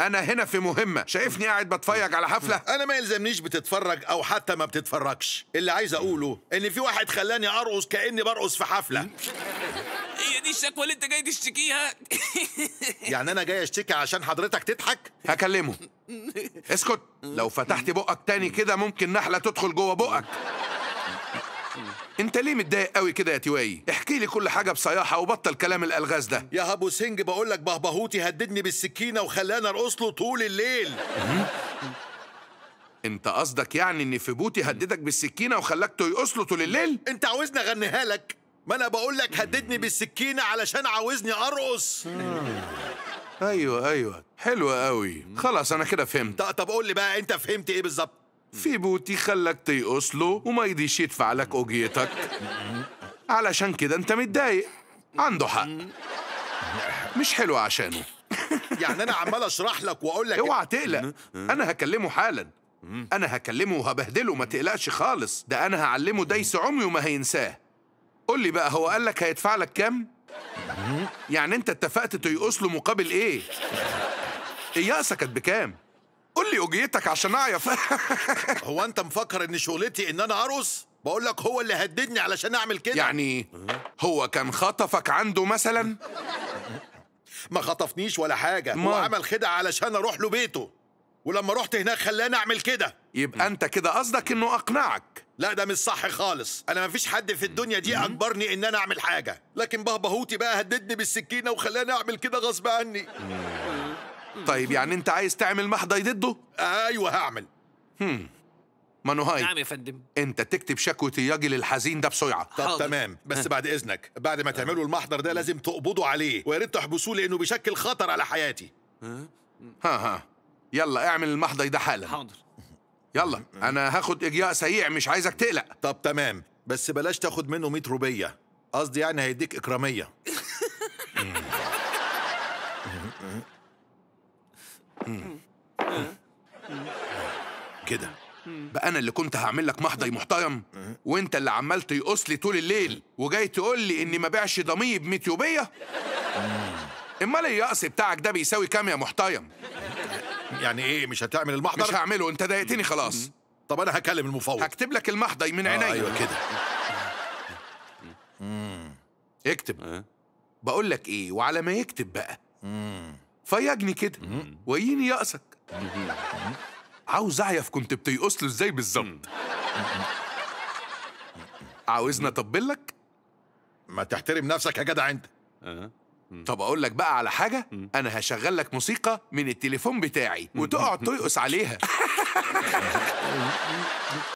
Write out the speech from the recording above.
انا هنا في مهمه شايفني قاعد بتفرج على حفله انا ما يلزمنيش بتتفرج او حتى ما بتتفرجش اللي عايز اقوله ان في واحد خلاني ارقص كاني برقص في حفله هي دي الشكوى اللي انت جاي تشتكيها يعني انا جاي اشتكي عشان حضرتك تضحك هكلمه اسكت لو فتحت بقك تاني كده ممكن نحله تدخل جوه بقك انت ليه متضايق قوي كده يا تيواي احكي لي كل حاجه بصياحه وبطل كلام الالغاز ده يا هابو سنج بقول لك بهبهوتي هددني بالسكينه وخلاني ارقص له طول الليل انت قصدك يعني ان في بوتي هددك بالسكينه وخلاك ترقص له طول الليل انت عاوزني اغنيها لك ما انا بقول لك هددني بالسكينه علشان عاوزني ارقص ايوه ايوه حلوه قوي خلاص انا كده فهمت طب قول لي بقى انت فهمت ايه بالظبط في بوتي خلك تيقص له وما يديش يدفع لك أوجيتك علشان كده أنت متضايق عنده حق مش حلو عشانه يعني أنا عمال أشرح لك وأقول لك اوعى تقلق أنا هكلمه حالا أنا هكلمه وهبهدله ما تقلقش خالص ده أنا هعلمه دايس عمي وما هينساه قول لي بقى هو قال لك هيدفع لك كام؟ يعني أنت اتفقت تيقص له مقابل إيه؟ إياقسة كانت بكام؟ قول لي اجيتك عشان اعيط هو انت مفكر ان شغلتي ان انا ارقص بقول لك هو اللي هددني علشان اعمل كده يعني هو كان خطفك عنده مثلا ما خطفنيش ولا حاجه ما. هو عمل خدع علشان اروح له بيته ولما رحت هناك خلاني اعمل كده يبقى م. انت كده قصدك انه اقنعك لا ده مش صح خالص انا مفيش حد في الدنيا دي اجبرني ان انا اعمل حاجه لكن بهبهوتي بقى هددني بالسكينه وخلاني اعمل كده غصب عني طيب يعني انت عايز تعمل محضي ضده؟ ايوه هعمل هم هاي نعم يا فندم انت تكتب شكوى تياجي للحزين ده بسرعه طب حاضر. تمام بس بعد اذنك بعد ما تعملوا المحضر ده لازم تقبضوا عليه ويا ريت تحبسوه لانه بيشكل خطر على حياتي ها ها يلا اعمل المحضي ده حالا حاضر يلا انا هاخد اجياء سريع مش عايزك تقلق طب تمام بس بلاش تاخد منه 100 روبيه قصدي يعني هيديك اكراميه كده بقى انا اللي كنت هعمل لك محضي محترم وانت اللي عمال تيقص لي طول الليل وجاي تقول لي اني ما ب 100 يوبيه امال اليأس بتاعك ده بيساوي كام يا محترم يعني ايه مش هتعمل المحضر مش هعمله انت ضايقتني خلاص طب انا هكلم المفوض هكتب لك المحضي من آه، عينيا ايوه كده اكتب أه. بقول لك ايه وعلى ما يكتب بقى فيجني كده ويني يأسك عاوز أعيف كنت بتيقص له إزاي بالظبط عاوزني لك ما تحترم نفسك يا جدع أنت طب أقول لك بقى على حاجة أنا هشغل لك موسيقى من التليفون بتاعي وتقعد تيقص عليها